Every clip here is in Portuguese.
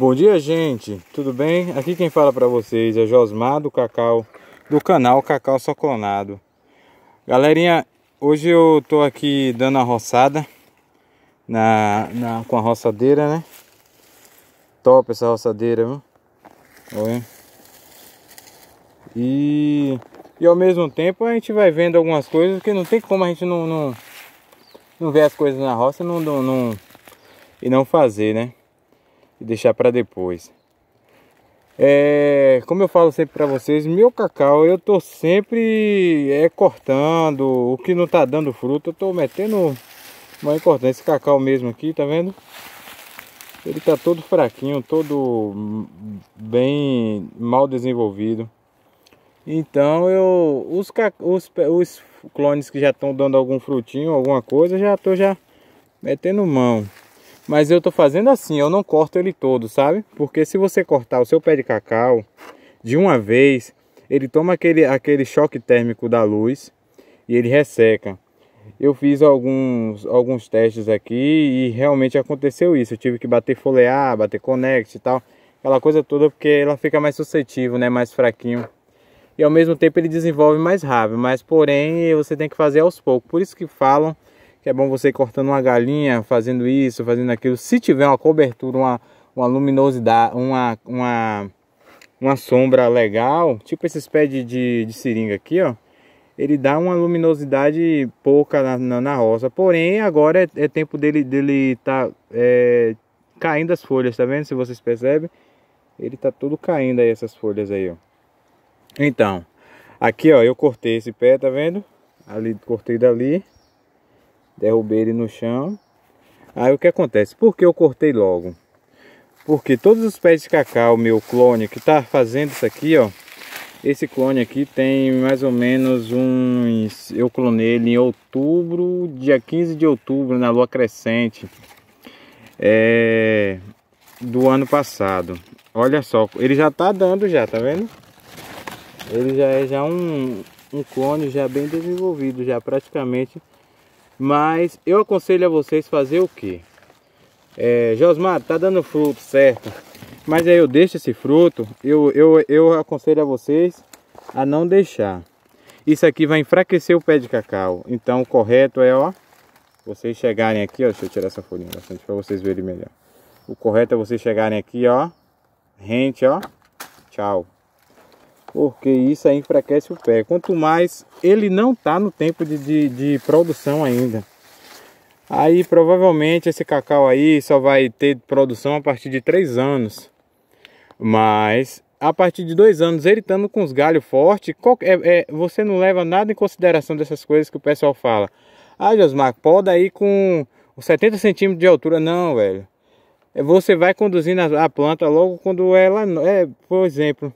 Bom dia, gente. Tudo bem? Aqui quem fala para vocês é Josmar do Cacau, do canal Cacau Só Clonado. Galerinha, hoje eu tô aqui dando a roçada na, na com a roçadeira, né? Top essa roçadeira, viu? Olha. E, e ao mesmo tempo a gente vai vendo algumas coisas que não tem como a gente não, não, não ver as coisas na roça não, não, não, e não fazer, né? e deixar para depois. É, como eu falo sempre para vocês, meu cacau eu tô sempre é, cortando, o que não tá dando fruto eu tô metendo uma importância. Esse cacau mesmo aqui, tá vendo? Ele tá todo fraquinho, todo bem mal desenvolvido. Então eu os, os, os clones que já estão dando algum frutinho, alguma coisa, já tô já metendo mão. Mas eu tô fazendo assim, eu não corto ele todo, sabe? Porque se você cortar o seu pé de cacau de uma vez, ele toma aquele, aquele choque térmico da luz e ele resseca. Eu fiz alguns, alguns testes aqui e realmente aconteceu isso. Eu tive que bater folhear, bater connect e tal. Aquela coisa toda porque ela fica mais suscetível, né? Mais fraquinho e ao mesmo tempo ele desenvolve mais rápido, mas porém você tem que fazer aos poucos. Por isso que falam que é bom você cortando uma galinha, fazendo isso, fazendo aquilo. Se tiver uma cobertura, uma, uma luminosidade, uma, uma, uma sombra legal, tipo esses pés de, de, de seringa aqui, ó. Ele dá uma luminosidade pouca na, na, na roça. Porém, agora é, é, tempo dele dele tá é, caindo as folhas, tá vendo? Se vocês percebem, ele tá tudo caindo aí essas folhas aí, ó. Então, aqui ó, eu cortei esse pé, tá vendo? Ali cortei dali. Derrubei ele no chão. Aí o que acontece? Por que eu cortei logo? Porque todos os pés de cacau, meu clone, que tá fazendo isso aqui, ó. Esse clone aqui tem mais ou menos uns... Eu clonei ele em outubro, dia 15 de outubro, na lua crescente. É... Do ano passado. Olha só, ele já tá dando já, tá vendo? Ele já é já um, um clone já bem desenvolvido, já praticamente mas eu aconselho a vocês fazer o que? É, Josmar, tá dando fruto, certo? Mas aí eu deixo esse fruto, eu, eu, eu aconselho a vocês a não deixar. Isso aqui vai enfraquecer o pé de cacau. Então o correto é, ó, vocês chegarem aqui, ó, deixa eu tirar essa folhinha bastante para vocês verem melhor. O correto é vocês chegarem aqui, ó, rente, ó, tchau porque isso aí enfraquece o pé. Quanto mais ele não está no tempo de, de, de, produção ainda. Aí provavelmente esse cacau aí só vai ter produção a partir de 3 anos. Mas a partir de 2 anos, ele estando com os galhos fortes, é, é, você não leva nada em consideração dessas coisas que o pessoal fala. Ah, Josmar, poda aí com 70 centímetros de altura. Não, velho. É, você vai conduzindo a planta logo quando ela... É, por exemplo,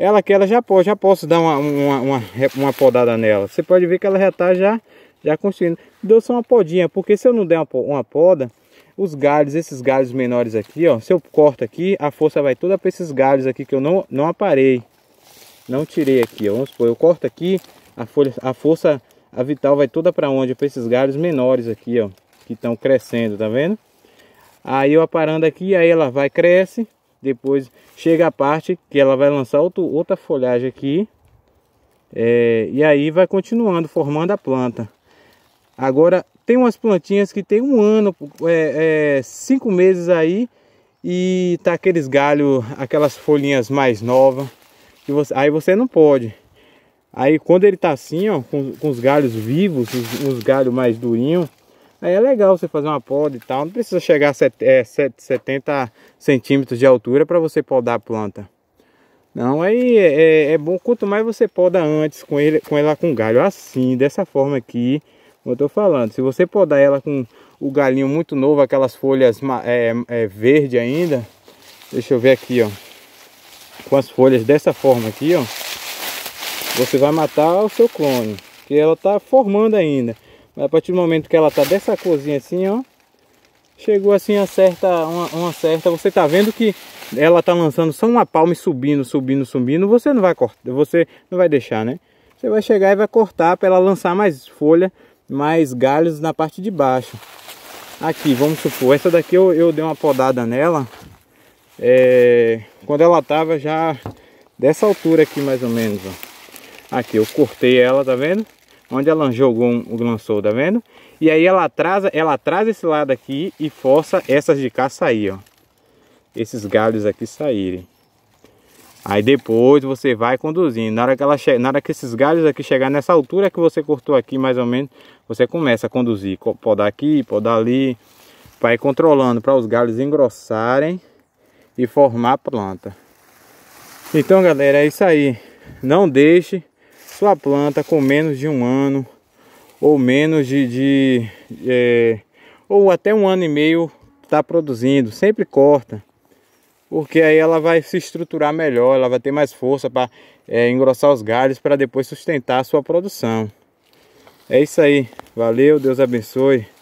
ela que ela já pode, já posso dar uma, uma, uma, uma podada nela. Você pode ver que ela já está já, já construindo. Deu só uma podinha, porque se eu não der uma, uma poda, os galhos, esses galhos menores aqui, ó. Se eu corto aqui, a força vai toda para esses galhos aqui que eu não, não aparei. Não tirei aqui, ó. Vamos supor, eu corto aqui, a, folha, a força a vital vai toda para onde? Para esses galhos menores aqui, ó. Que estão crescendo, tá vendo? Aí eu aparando aqui, aí ela vai, cresce. Depois chega a parte que ela vai lançar outro, outra folhagem aqui. É, e aí vai continuando, formando a planta. Agora, tem umas plantinhas que tem um ano, é, é, cinco meses aí. E tá aqueles galhos, aquelas folhinhas mais novas. Que você, aí você não pode. Aí quando ele tá assim, ó, com, com os galhos vivos, os, os galhos mais durinhos Aí é legal você fazer uma poda e tal. Não precisa chegar a 70 é, centímetros de altura para você podar a planta. Não, aí é, é, é, bom, quanto mais você poda antes com, ele, com ela com galho assim, dessa forma aqui, como eu tô falando. Se você podar ela com o galinho muito novo, aquelas folhas é, é, verde ainda, deixa eu ver aqui, ó. Com as folhas dessa forma aqui, ó, você vai matar o seu clone, que ela tá formando ainda. Mas a partir do momento que ela tá dessa cozinha assim, ó, chegou assim a certa, uma, uma, certa, você tá vendo que ela tá lançando só uma palma e subindo, subindo, subindo, você não vai cortar, você não vai deixar, né? Você vai chegar e vai cortar para ela lançar mais folha, mais galhos na parte de baixo. Aqui, vamos supor, essa daqui eu, eu dei uma podada nela, é, quando ela tava já dessa altura aqui mais ou menos, ó. Aqui, eu cortei ela, tá vendo? Onde ela jogou o lançou, tá vendo? E aí ela atrasa, ela atrasa esse lado aqui e força essas de cá sair, ó. Esses galhos aqui saírem. Aí depois você vai conduzindo. Na hora que, ela che... na hora que esses galhos aqui chegar nessa altura que você cortou aqui, mais ou menos, você começa a conduzir. Podar aqui, podar ali. Vai controlando para os galhos engrossarem e formar a planta. Então, galera, é isso aí. Não deixe sua planta com menos de um ano ou menos de, de é, ou até um ano e meio está produzindo. Sempre corta, porque aí ela vai se estruturar melhor, ela vai ter mais força para é, engrossar os galhos para depois sustentar a sua produção. É isso aí, valeu, Deus abençoe.